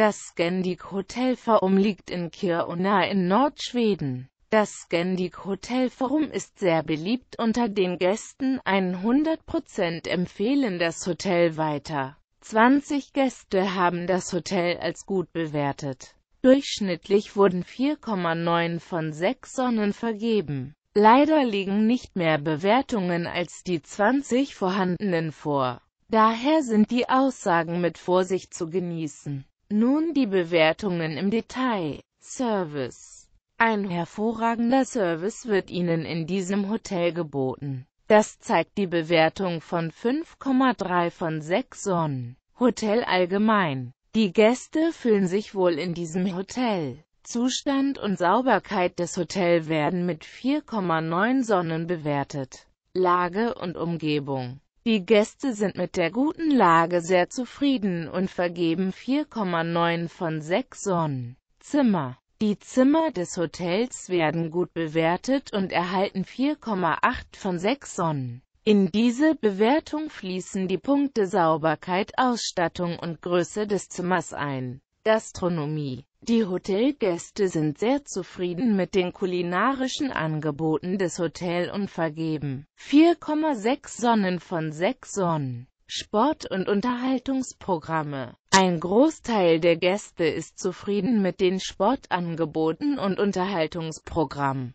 Das Scandic Hotel Forum liegt in Kiruna in Nordschweden. Das Scandic Hotel Forum ist sehr beliebt unter den Gästen, 100% empfehlen das Hotel weiter. 20 Gäste haben das Hotel als gut bewertet. Durchschnittlich wurden 4,9 von 6 Sonnen vergeben. Leider liegen nicht mehr Bewertungen als die 20 vorhandenen vor. Daher sind die Aussagen mit Vorsicht zu genießen. Nun die Bewertungen im Detail. Service. Ein hervorragender Service wird Ihnen in diesem Hotel geboten. Das zeigt die Bewertung von 5,3 von 6 Sonnen. Hotel allgemein. Die Gäste fühlen sich wohl in diesem Hotel. Zustand und Sauberkeit des Hotels werden mit 4,9 Sonnen bewertet. Lage und Umgebung. Die Gäste sind mit der guten Lage sehr zufrieden und vergeben 4,9 von 6 Sonnen. Zimmer Die Zimmer des Hotels werden gut bewertet und erhalten 4,8 von 6 Sonnen. In diese Bewertung fließen die Punkte Sauberkeit, Ausstattung und Größe des Zimmers ein. Gastronomie. Die Hotelgäste sind sehr zufrieden mit den kulinarischen Angeboten des Hotel und vergeben 4,6 Sonnen von 6 Sonnen. Sport- und Unterhaltungsprogramme. Ein Großteil der Gäste ist zufrieden mit den Sportangeboten und Unterhaltungsprogrammen